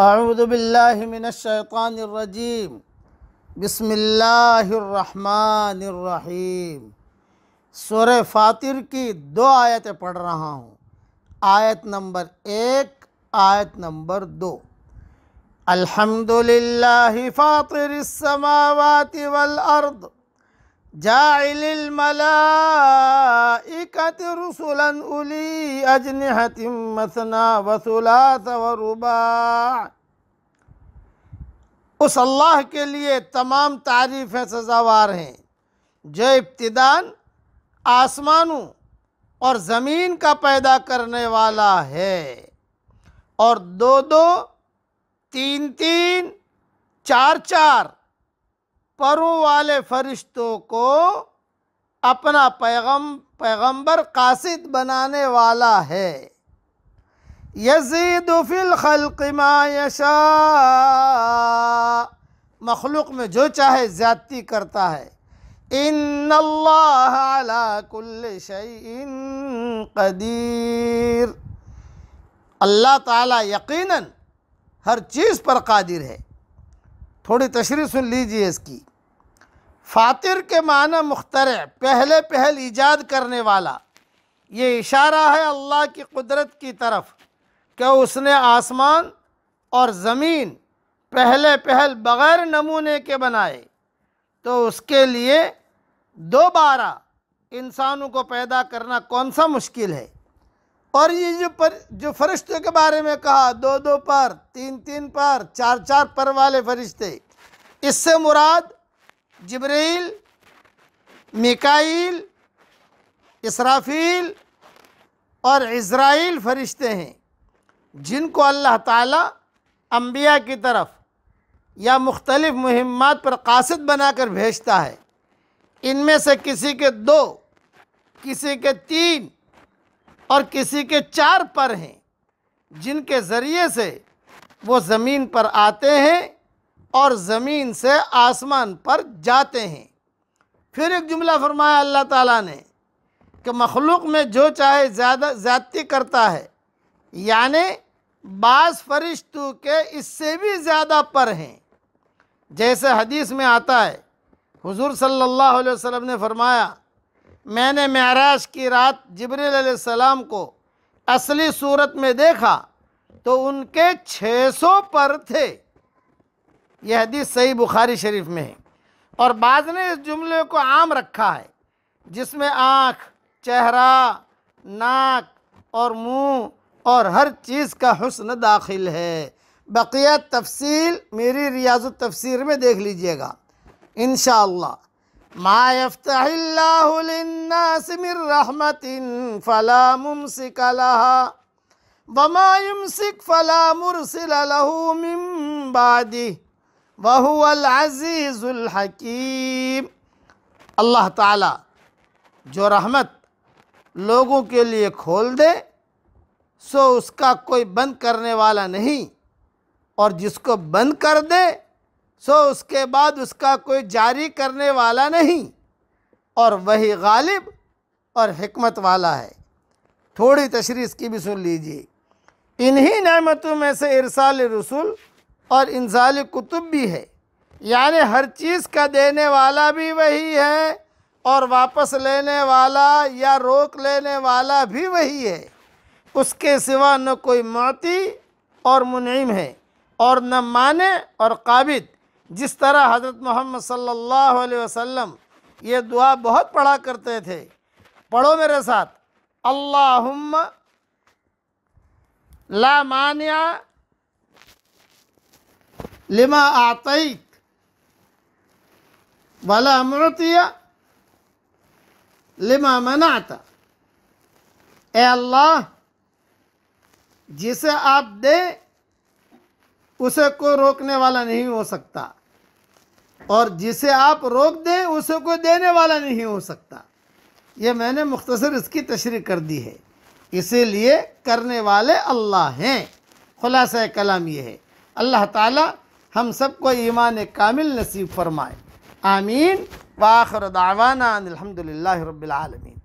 आउदबिल्लिमिनशैतानरजीम बसमीम सुर फातिर की दो आयतें पढ़ रहा हूँ आयत नंबर एक आयत नंबर दो अल्हम्दुलिल्लाहि फातिर वल अर्द जाइलमलाइकत रसुलन उस अल्लाह के लिए तमाम तारीफ़ें सजावार हैं जो इब्तदान आसमानों और ज़मीन का पैदा करने वाला है और दो दो तीन तीन चार चार परों वाले फरिश्तों को अपना पैगम पैगंबर कासिद बनाने वाला है यजीदुफिल खलकमा यशा मखलूक में जो चाहे ज़्यादती करता है इन कुल्लिन कदीर अल्लाह ताला यकीनन हर चीज़ पर कादिर है थोड़ी तशरी सुन लीजिए इसकी फातिर के माना मुख्तर पहले पहल ईजाद करने वाला ये इशारा है अल्लाह की कुदरत की तरफ कि उसने आसमान और ज़मीन पहले पहल बग़ैर नमूने के बनाए तो उसके लिए दोबारा इंसानों को पैदा करना कौन सा मुश्किल है और ये जो पर जो फरिश्तों के बारे में कहा दो दो पर तीन तीन पर चार चार पर वाले फरिश्ते इससे मुराद जबरील मिकाइल इसराफील और इसराइल फरिश्ते हैं जिनको अल्लाह ताला अम्बिया की तरफ या मुख्तलिफ़ मुहिमात पर कासद बनाकर भेजता है इनमें से किसी के दो किसी के तीन और किसी के चार पर हैं जिनके ज़रिए से वो ज़मीन पर आते हैं और ज़मीन से आसमान पर जाते हैं फिर एक जुमला फरमाया अल्लाह ताला ने कि मखलूक में जो चाहे ज़्यादा ज़्यादती करता है यानि बास फरिश्तों के इससे भी ज़्यादा पर हैं जैसे हदीस में आता है हुजूर सल्लल्लाहु अलैहि वसल्लम ने फरमाया मैंने महराज की रात जबरील सलाम को असली सूरत में देखा तो उनके 600 पर थे यह हदीस सही बुखारी शरीफ में है और बाद ने इस जुमले को आम रखा है जिसमें आँख चेहरा नाक और मुंह और हर चीज़ का हसन दाखिल है बकिया तफसील मेरी रियाज तफसीर में देख लीजिएगा इन शहमतिन फ़ला वमा युमसिक फ़ला मुरसिल बादी वहुअल अज़ीज़ुल हकीम अल्लाह ताला जो रहमत लोगों के लिए खोल दे सो उसका कोई बंद करने वाला नहीं और जिसको बंद कर दे सो उसके बाद उसका कोई जारी करने वाला नहीं और वही गालिब और हमत वाला है थोड़ी तशरी इसकी भी सुन लीजिए इन्हीं नमतों में से इरसाल रसूल और इंजाल कुतुब भी है यानी हर चीज़ का देने वाला भी वही है और वापस लेने वाला या रोक लेने वाला भी वही है उसके सिवा न कोई मोती और मुनम है और न माने और काबिद जिस तरह हज़रत मोहम्मद सल्लल्लाहु अलैहि वसल्लम ये दुआ बहुत पढ़ा करते थे पढ़ो मेरे साथ अल्लाहुम्मा ला मानिया लिमा आतई वाला अमृतिया लिमा मनाता ए अल्लाह जिसे आप दे उसे को रोकने वाला नहीं हो सकता और जिसे आप रोक दें उसे कोई देने वाला नहीं हो सकता ये मैंने मुख्तसर इसकी तशरी कर दी है इसीलिए करने वाले अल्लाह हैं खुलासा कलाम ये है अल्लाह ताला हम सबको ईमान कामिल नसीब फरमाए आमीन वाखर दावाना अलहमदिल्ला रबालमीन